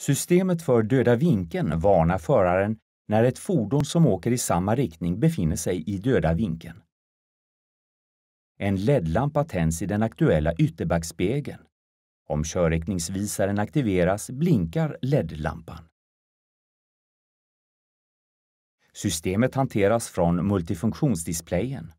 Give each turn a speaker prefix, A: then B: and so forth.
A: Systemet för döda vinkeln varnar föraren när ett fordon som åker i samma riktning befinner sig i döda vinkeln. En LED-lampa tänds i den aktuella ytterbackspegeln. Om körriktningsvisaren aktiveras blinkar LED-lampan. Systemet hanteras från multifunktionsdisplayen.